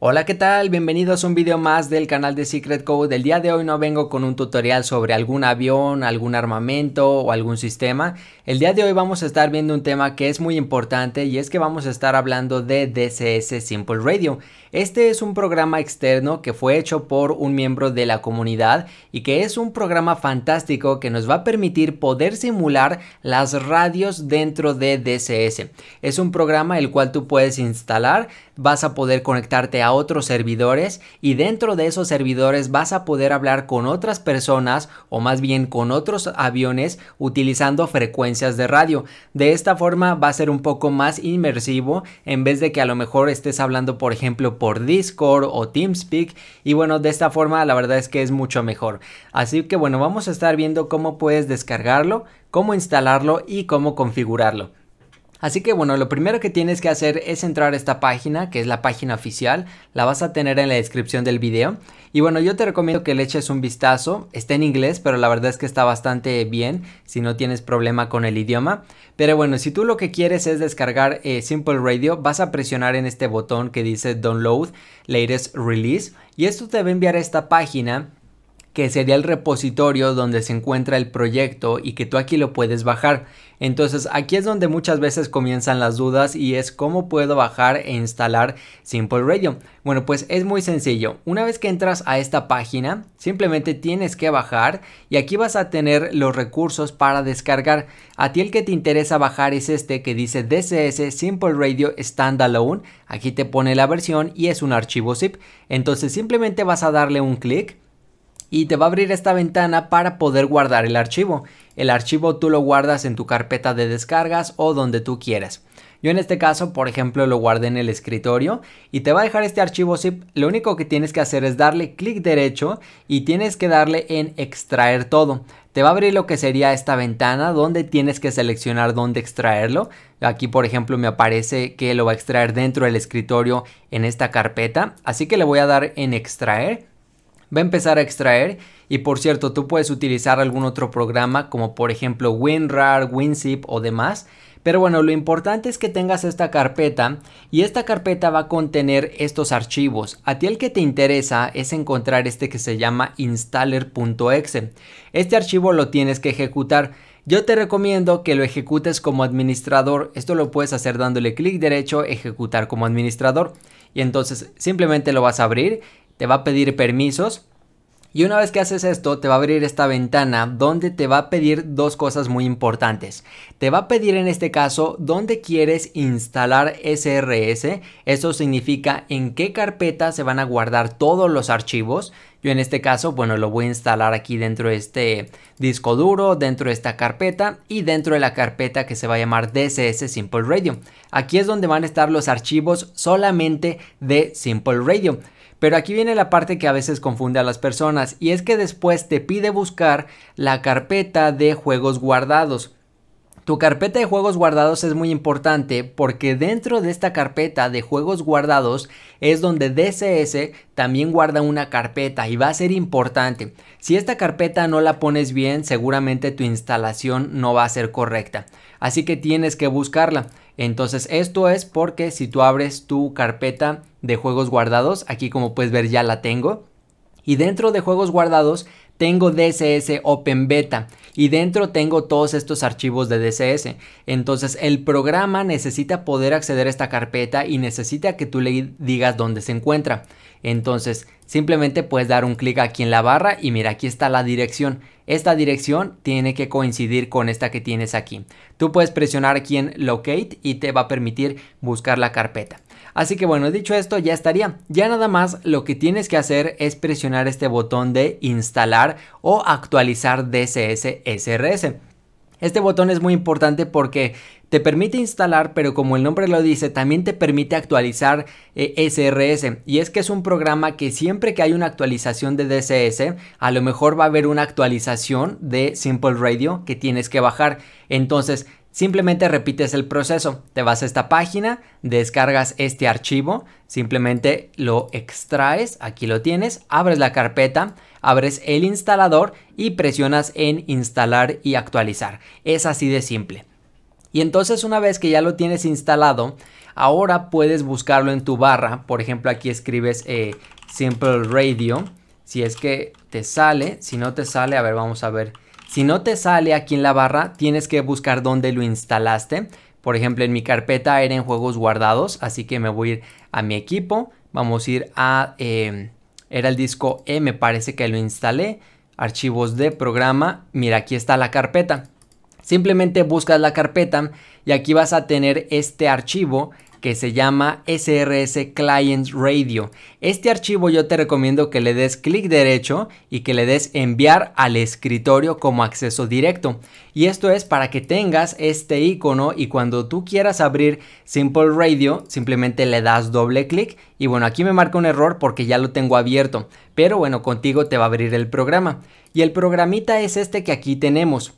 Hola qué tal, bienvenidos a un video más del canal de Secret Code. El día de hoy no vengo con un tutorial sobre algún avión, algún armamento o algún sistema. El día de hoy vamos a estar viendo un tema que es muy importante y es que vamos a estar hablando de DCS Simple Radio. Este es un programa externo que fue hecho por un miembro de la comunidad y que es un programa fantástico que nos va a permitir poder simular las radios dentro de DCS. Es un programa el cual tú puedes instalar, vas a poder conectarte a otros servidores y dentro de esos servidores vas a poder hablar con otras personas o más bien con otros aviones utilizando frecuencias de radio. De esta forma va a ser un poco más inmersivo en vez de que a lo mejor estés hablando por ejemplo por Discord o TeamSpeak y bueno de esta forma la verdad es que es mucho mejor. Así que bueno vamos a estar viendo cómo puedes descargarlo, cómo instalarlo y cómo configurarlo. Así que bueno, lo primero que tienes que hacer es entrar a esta página, que es la página oficial, la vas a tener en la descripción del video. Y bueno, yo te recomiendo que le eches un vistazo, está en inglés, pero la verdad es que está bastante bien si no tienes problema con el idioma. Pero bueno, si tú lo que quieres es descargar eh, Simple Radio, vas a presionar en este botón que dice Download, Latest Release, y esto te va a enviar a esta página que sería el repositorio donde se encuentra el proyecto y que tú aquí lo puedes bajar. Entonces aquí es donde muchas veces comienzan las dudas y es cómo puedo bajar e instalar Simple Radio. Bueno, pues es muy sencillo. Una vez que entras a esta página, simplemente tienes que bajar y aquí vas a tener los recursos para descargar. A ti el que te interesa bajar es este que dice DCS Simple Radio Standalone. Aquí te pone la versión y es un archivo zip. Entonces simplemente vas a darle un clic y te va a abrir esta ventana para poder guardar el archivo. El archivo tú lo guardas en tu carpeta de descargas o donde tú quieras. Yo en este caso, por ejemplo, lo guardé en el escritorio y te va a dejar este archivo zip. Lo único que tienes que hacer es darle clic derecho y tienes que darle en extraer todo. Te va a abrir lo que sería esta ventana donde tienes que seleccionar dónde extraerlo. Aquí, por ejemplo, me aparece que lo va a extraer dentro del escritorio en esta carpeta. Así que le voy a dar en extraer va a empezar a extraer. Y por cierto, tú puedes utilizar algún otro programa como por ejemplo WinRAR, WinZip o demás. Pero bueno, lo importante es que tengas esta carpeta y esta carpeta va a contener estos archivos. A ti el que te interesa es encontrar este que se llama installer.exe. Este archivo lo tienes que ejecutar. Yo te recomiendo que lo ejecutes como administrador. Esto lo puedes hacer dándole clic derecho, ejecutar como administrador. Y entonces simplemente lo vas a abrir te va a pedir permisos. Y una vez que haces esto, te va a abrir esta ventana donde te va a pedir dos cosas muy importantes. Te va a pedir en este caso dónde quieres instalar SRS. Eso significa en qué carpeta se van a guardar todos los archivos. Yo en este caso, bueno, lo voy a instalar aquí dentro de este disco duro, dentro de esta carpeta y dentro de la carpeta que se va a llamar DSS Simple Radio. Aquí es donde van a estar los archivos solamente de Simple Radio. Pero aquí viene la parte que a veces confunde a las personas y es que después te pide buscar la carpeta de juegos guardados. Tu carpeta de juegos guardados es muy importante porque dentro de esta carpeta de juegos guardados es donde DCS también guarda una carpeta y va a ser importante. Si esta carpeta no la pones bien, seguramente tu instalación no va a ser correcta. Así que tienes que buscarla. Entonces esto es porque si tú abres tu carpeta de juegos guardados, aquí como puedes ver ya la tengo. Y dentro de juegos guardados tengo DSS Open Beta y dentro tengo todos estos archivos de DCS. Entonces el programa necesita poder acceder a esta carpeta y necesita que tú le digas dónde se encuentra. Entonces simplemente puedes dar un clic aquí en la barra y mira aquí está la dirección. Esta dirección tiene que coincidir con esta que tienes aquí. Tú puedes presionar aquí en Locate y te va a permitir buscar la carpeta. Así que bueno, dicho esto ya estaría. Ya nada más lo que tienes que hacer es presionar este botón de instalar o actualizar DCS SRS. Este botón es muy importante porque te permite instalar, pero como el nombre lo dice, también te permite actualizar SRS. Eh, y es que es un programa que siempre que hay una actualización de DCS, a lo mejor va a haber una actualización de Simple Radio que tienes que bajar. Entonces, Simplemente repites el proceso, te vas a esta página, descargas este archivo, simplemente lo extraes, aquí lo tienes, abres la carpeta, abres el instalador y presionas en instalar y actualizar. Es así de simple. Y entonces una vez que ya lo tienes instalado, ahora puedes buscarlo en tu barra, por ejemplo aquí escribes eh, Simple Radio, si es que te sale, si no te sale, a ver, vamos a ver si no te sale aquí en la barra, tienes que buscar dónde lo instalaste. Por ejemplo, en mi carpeta era en juegos guardados, así que me voy a ir a mi equipo. Vamos a ir a... Em, era el disco E, me parece que lo instalé. Archivos de programa. Mira, aquí está la carpeta. Simplemente buscas la carpeta y aquí vas a tener este archivo que se llama SRS Client Radio. Este archivo yo te recomiendo que le des clic derecho y que le des enviar al escritorio como acceso directo. Y esto es para que tengas este icono y cuando tú quieras abrir Simple Radio simplemente le das doble clic y bueno aquí me marca un error porque ya lo tengo abierto pero bueno contigo te va a abrir el programa. Y el programita es este que aquí tenemos.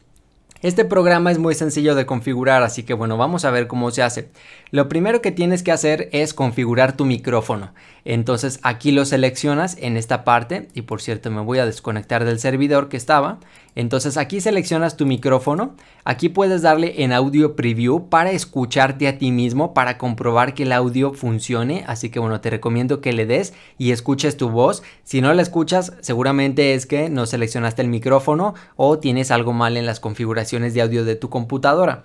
Este programa es muy sencillo de configurar, así que bueno, vamos a ver cómo se hace. Lo primero que tienes que hacer es configurar tu micrófono. Entonces aquí lo seleccionas en esta parte y por cierto me voy a desconectar del servidor que estaba. Entonces aquí seleccionas tu micrófono, aquí puedes darle en audio preview para escucharte a ti mismo, para comprobar que el audio funcione, así que bueno, te recomiendo que le des y escuches tu voz. Si no la escuchas, seguramente es que no seleccionaste el micrófono o tienes algo mal en las configuraciones de audio de tu computadora.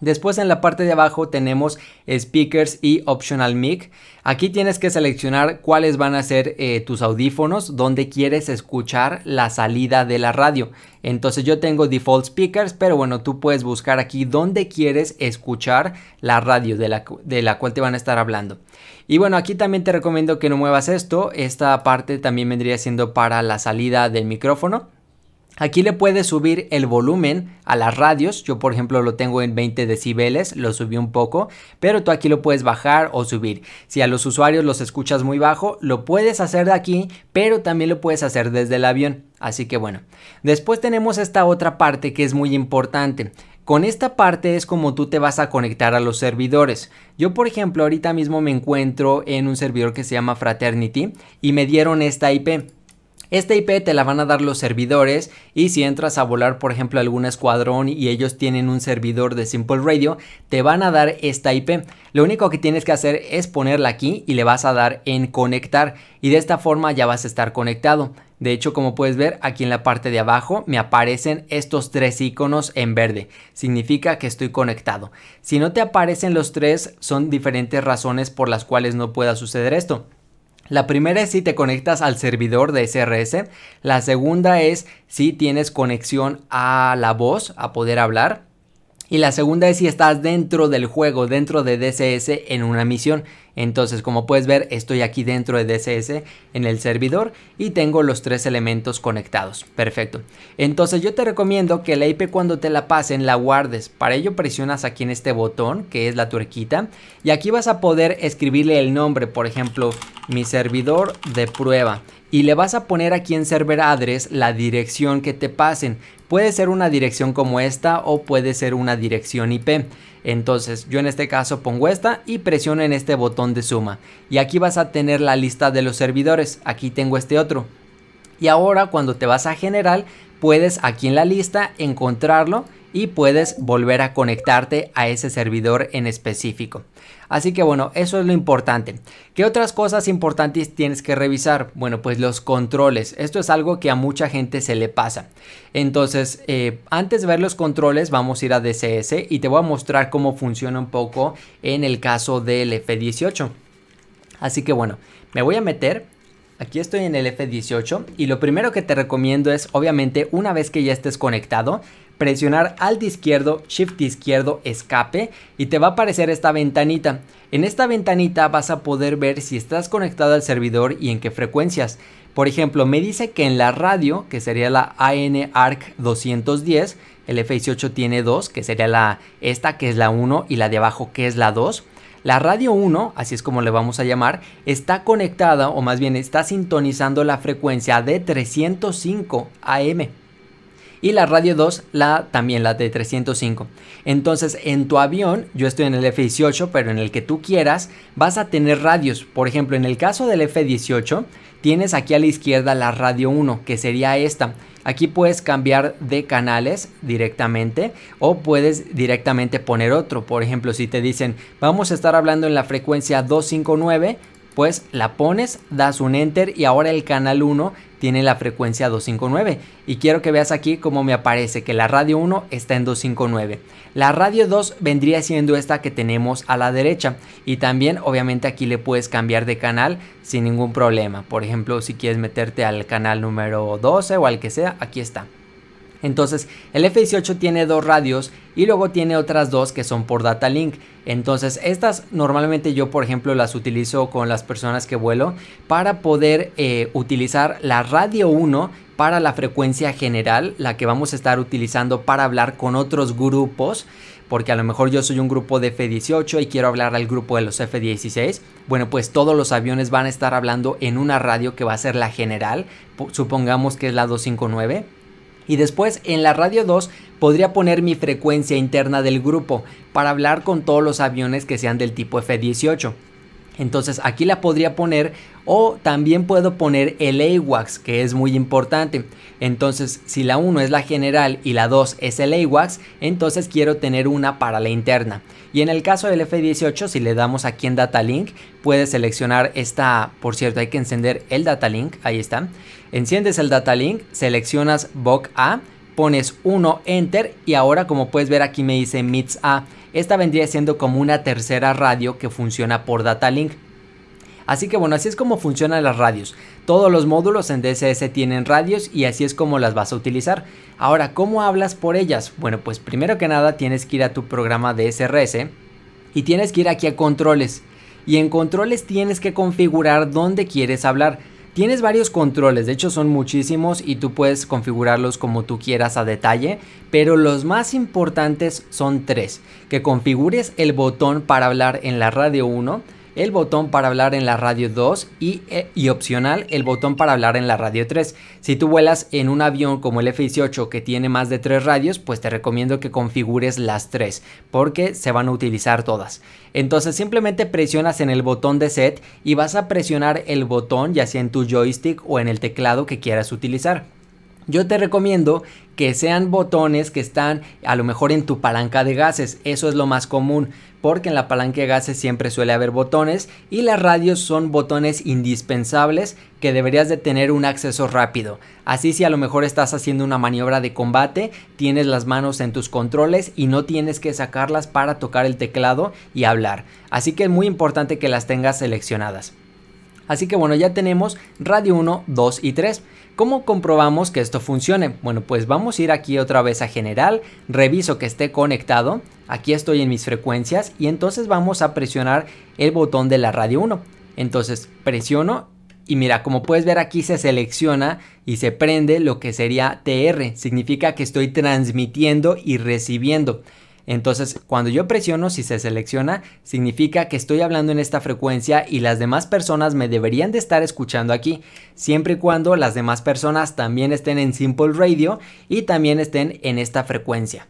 Después en la parte de abajo tenemos speakers y optional mic. Aquí tienes que seleccionar cuáles van a ser eh, tus audífonos, donde quieres escuchar la salida de la radio. Entonces yo tengo default speakers, pero bueno, tú puedes buscar aquí dónde quieres escuchar la radio de la, de la cual te van a estar hablando. Y bueno, aquí también te recomiendo que no muevas esto. Esta parte también vendría siendo para la salida del micrófono. Aquí le puedes subir el volumen a las radios. Yo por ejemplo lo tengo en 20 decibeles, lo subí un poco, pero tú aquí lo puedes bajar o subir. Si a los usuarios los escuchas muy bajo, lo puedes hacer de aquí, pero también lo puedes hacer desde el avión. Así que bueno, después tenemos esta otra parte que es muy importante. Con esta parte es como tú te vas a conectar a los servidores. Yo por ejemplo ahorita mismo me encuentro en un servidor que se llama Fraternity y me dieron esta IP. Esta IP te la van a dar los servidores y si entras a volar por ejemplo algún escuadrón y ellos tienen un servidor de Simple Radio, te van a dar esta IP. Lo único que tienes que hacer es ponerla aquí y le vas a dar en conectar y de esta forma ya vas a estar conectado. De hecho, como puedes ver, aquí en la parte de abajo me aparecen estos tres iconos en verde. Significa que estoy conectado. Si no te aparecen los tres, son diferentes razones por las cuales no pueda suceder esto. La primera es si te conectas al servidor de SRS. La segunda es si tienes conexión a la voz, a poder hablar. Y la segunda es si estás dentro del juego, dentro de DCS en una misión. Entonces, como puedes ver, estoy aquí dentro de DCS en el servidor y tengo los tres elementos conectados. Perfecto. Entonces, yo te recomiendo que la IP cuando te la pasen la guardes. Para ello presionas aquí en este botón, que es la tuerquita, y aquí vas a poder escribirle el nombre, por ejemplo, mi servidor de prueba y le vas a poner aquí en server address la dirección que te pasen. Puede ser una dirección como esta o puede ser una dirección IP. Entonces yo en este caso pongo esta y presiono en este botón de suma. Y aquí vas a tener la lista de los servidores. Aquí tengo este otro. Y ahora cuando te vas a general, puedes aquí en la lista encontrarlo y puedes volver a conectarte a ese servidor en específico. Así que bueno, eso es lo importante. ¿Qué otras cosas importantes tienes que revisar? Bueno, pues los controles. Esto es algo que a mucha gente se le pasa. Entonces, eh, antes de ver los controles, vamos a ir a DCS y te voy a mostrar cómo funciona un poco en el caso del F18. Así que bueno, me voy a meter Aquí estoy en el F18 y lo primero que te recomiendo es obviamente una vez que ya estés conectado presionar alt izquierdo, shift izquierdo, escape y te va a aparecer esta ventanita. En esta ventanita vas a poder ver si estás conectado al servidor y en qué frecuencias. Por ejemplo, me dice que en la radio, que sería la ANARC 210, el F18 tiene dos, que sería la esta que es la 1 y la de abajo que es la 2. La radio 1, así es como le vamos a llamar, está conectada o más bien está sintonizando la frecuencia de 305 AM. Y la radio 2, también la de 305. Entonces, en tu avión, yo estoy en el F-18, pero en el que tú quieras, vas a tener radios. Por ejemplo, en el caso del F-18, tienes aquí a la izquierda la radio 1, que sería esta. Aquí puedes cambiar de canales directamente o puedes directamente poner otro. Por ejemplo, si te dicen, vamos a estar hablando en la frecuencia 259, pues la pones, das un enter y ahora el canal 1 tiene la frecuencia 259. Y quiero que veas aquí cómo me aparece que la radio 1 está en 259. La radio 2 vendría siendo esta que tenemos a la derecha. Y también obviamente aquí le puedes cambiar de canal sin ningún problema. Por ejemplo, si quieres meterte al canal número 12 o al que sea, aquí está. Entonces, el F-18 tiene dos radios y luego tiene otras dos que son por data link. Entonces, estas normalmente yo, por ejemplo, las utilizo con las personas que vuelo para poder eh, utilizar la radio 1 para la frecuencia general, la que vamos a estar utilizando para hablar con otros grupos porque a lo mejor yo soy un grupo de F-18 y quiero hablar al grupo de los F-16, bueno, pues todos los aviones van a estar hablando en una radio que va a ser la general, supongamos que es la 259 y después en la radio 2 podría poner mi frecuencia interna del grupo para hablar con todos los aviones que sean del tipo F-18. Entonces aquí la podría poner o también puedo poner el AWACS que es muy importante. Entonces si la 1 es la general y la 2 es el AWACS, entonces quiero tener una para la interna. Y en el caso del F18, si le damos aquí en Data Link, puedes seleccionar esta, por cierto, hay que encender el Data Link, ahí está. Enciendes el Data Link, seleccionas VOC A, pones 1 Enter y ahora como puedes ver aquí me dice MITS A. Esta vendría siendo como una tercera radio que funciona por Data Link. Así que bueno, así es como funcionan las radios. Todos los módulos en DSS tienen radios y así es como las vas a utilizar. Ahora, ¿cómo hablas por ellas? Bueno, pues primero que nada tienes que ir a tu programa de SRS y tienes que ir aquí a controles. Y en controles tienes que configurar dónde quieres hablar. Tienes varios controles, de hecho son muchísimos y tú puedes configurarlos como tú quieras a detalle, pero los más importantes son tres. Que configures el botón para hablar en la radio 1, el botón para hablar en la radio 2 eh, y, opcional el botón para hablar en la radio 3. Si tú vuelas en un avión como el F-18 que tiene más de 3 radios, pues te recomiendo que configures las 3 porque se van a utilizar todas. Entonces simplemente presionas en el botón de set y vas a presionar el botón ya sea en tu joystick o en el teclado que quieras utilizar. Yo te recomiendo que sean botones que están a lo mejor en tu palanca de gases. Eso es lo más común porque en la palanca de gases siempre suele haber botones y las radios son botones indispensables que deberías de tener un acceso rápido. Así si a lo mejor estás haciendo una maniobra de combate, tienes las manos en tus controles y no tienes que sacarlas para tocar el teclado y hablar. Así que es muy importante que las tengas seleccionadas. Así que bueno, ya tenemos radio 1, 2 y 3. ¿Cómo comprobamos que esto funcione? Bueno, pues vamos a ir aquí otra vez a general, reviso que esté conectado, aquí estoy en mis frecuencias y entonces vamos a presionar el botón de la radio 1. Entonces presiono y mira, como puedes ver aquí se selecciona y se prende lo que sería TR, significa que estoy transmitiendo y recibiendo. Entonces, cuando yo presiono, si se selecciona, significa que estoy hablando en esta frecuencia y las demás personas me deberían de estar escuchando aquí, siempre y cuando las demás personas también estén en Simple Radio y también estén en esta frecuencia.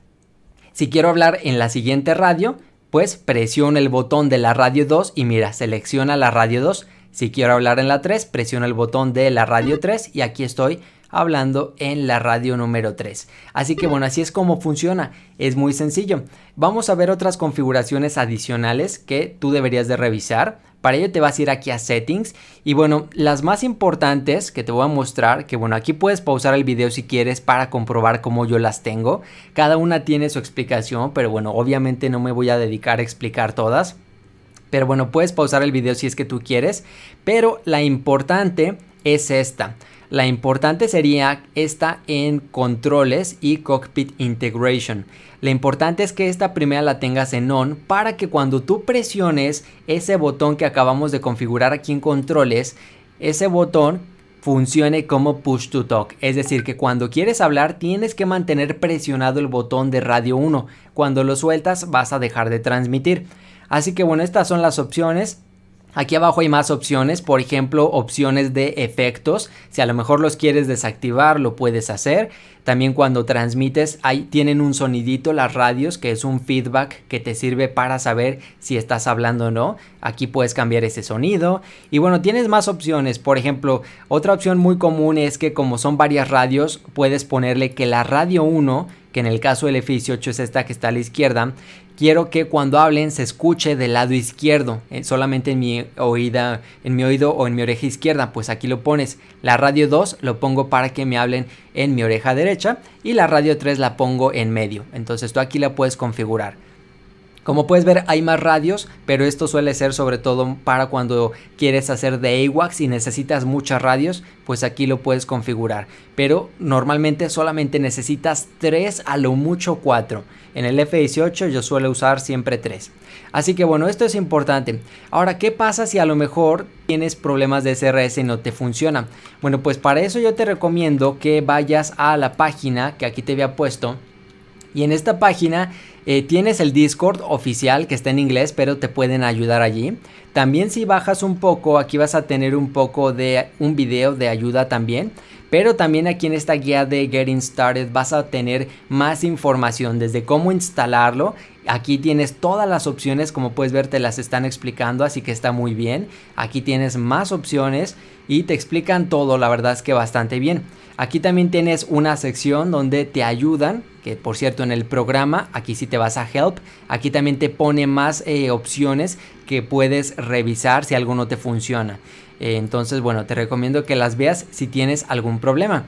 Si quiero hablar en la siguiente radio, pues presiono el botón de la radio 2 y mira, selecciona la radio 2. Si quiero hablar en la 3, presiono el botón de la radio 3 y aquí estoy hablando en la radio número 3. Así que bueno, así es como funciona, es muy sencillo. Vamos a ver otras configuraciones adicionales que tú deberías de revisar. Para ello te vas a ir aquí a settings y bueno, las más importantes que te voy a mostrar, que bueno, aquí puedes pausar el video si quieres para comprobar cómo yo las tengo. Cada una tiene su explicación, pero bueno, obviamente no me voy a dedicar a explicar todas. Pero bueno, puedes pausar el video si es que tú quieres, pero la importante es esta. La importante sería esta en controles y cockpit integration. Lo importante es que esta primera la tengas en on para que cuando tú presiones ese botón que acabamos de configurar aquí en controles, ese botón funcione como push to talk, es decir, que cuando quieres hablar tienes que mantener presionado el botón de radio 1, cuando lo sueltas vas a dejar de transmitir. Así que bueno, estas son las opciones, Aquí abajo hay más opciones, por ejemplo, opciones de efectos. Si a lo mejor los quieres desactivar, lo puedes hacer. También cuando transmites, ahí tienen un sonidito las radios, que es un feedback que te sirve para saber si estás hablando o no. Aquí puedes cambiar ese sonido. Y bueno, tienes más opciones. Por ejemplo, otra opción muy común es que como son varias radios, puedes ponerle que la radio 1, que en el caso del f 8 es esta que está a la izquierda, quiero que cuando hablen se escuche del lado izquierdo, eh, solamente en mi oída, en mi oído o en mi oreja izquierda, pues aquí lo pones. La radio 2 lo pongo para que me hablen en mi oreja derecha y la radio 3 la pongo en medio. Entonces tú aquí la puedes configurar. Como puedes ver hay más radios, pero esto suele ser sobre todo para cuando quieres hacer de AWACS y necesitas muchas radios, pues aquí lo puedes configurar. Pero normalmente solamente necesitas 3 a lo mucho 4. En el F18 yo suelo usar siempre 3. Así que bueno, esto es importante. Ahora, ¿qué pasa si a lo mejor tienes problemas de SRS y no te funciona? Bueno, pues para eso yo te recomiendo que vayas a la página que aquí te había puesto y en esta página eh, tienes el Discord oficial que está en inglés, pero te pueden ayudar allí. También si bajas un poco, aquí vas a tener un poco de un video de ayuda también pero también aquí en esta guía de Getting Started vas a tener más información desde cómo instalarlo Aquí tienes todas las opciones, como puedes ver te las están explicando, así que está muy bien. Aquí tienes más opciones y te explican todo, la verdad es que bastante bien. Aquí también tienes una sección donde te ayudan, que por cierto en el programa, aquí si sí te vas a Help, aquí también te pone más eh, opciones que puedes revisar si algo no te funciona. Eh, entonces, bueno, te recomiendo que las veas si tienes algún problema.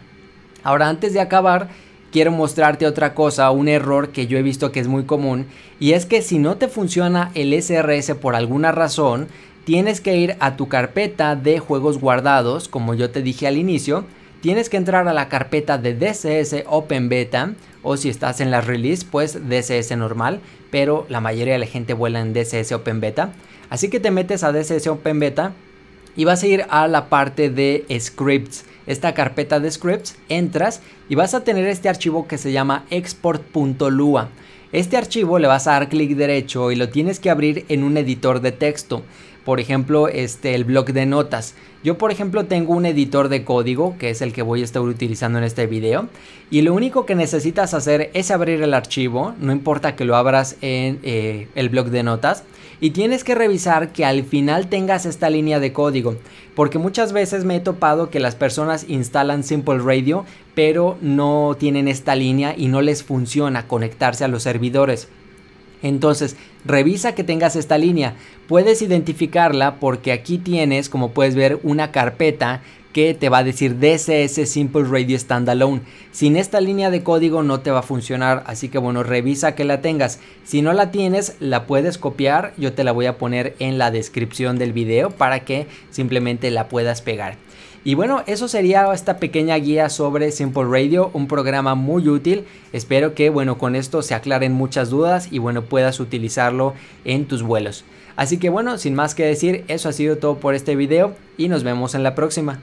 Ahora, antes de acabar, quiero mostrarte otra cosa, un error que yo he visto que es muy común, y es que si no te funciona el SRS por alguna razón, tienes que ir a tu carpeta de juegos guardados, como yo te dije al inicio, tienes que entrar a la carpeta de DCS Open Beta, o si estás en la release, pues DCS normal, pero la mayoría de la gente vuela en DCS Open Beta. Así que te metes a DCS Open Beta, y vas a ir a la parte de scripts. Esta carpeta de scripts, entras y vas a tener este archivo que se llama export.lua. Este archivo le vas a dar clic derecho y lo tienes que abrir en un editor de texto por ejemplo, este, el blog de notas. Yo, por ejemplo, tengo un editor de código, que es el que voy a estar utilizando en este video, y lo único que necesitas hacer es abrir el archivo, no importa que lo abras en eh, el blog de notas, y tienes que revisar que al final tengas esta línea de código, porque muchas veces me he topado que las personas instalan Simple Radio, pero no tienen esta línea y no les funciona conectarse a los servidores. Entonces, Revisa que tengas esta línea. Puedes identificarla porque aquí tienes, como puedes ver, una carpeta que te va a decir DCS Simple Radio Standalone. Sin esta línea de código no te va a funcionar, así que bueno, revisa que la tengas. Si no la tienes, la puedes copiar, yo te la voy a poner en la descripción del video para que simplemente la puedas pegar. Y bueno, eso sería esta pequeña guía sobre Simple Radio, un programa muy útil. Espero que bueno, con esto se aclaren muchas dudas y bueno, puedas utilizarlo en tus vuelos. Así que bueno, sin más que decir, eso ha sido todo por este video y nos vemos en la próxima.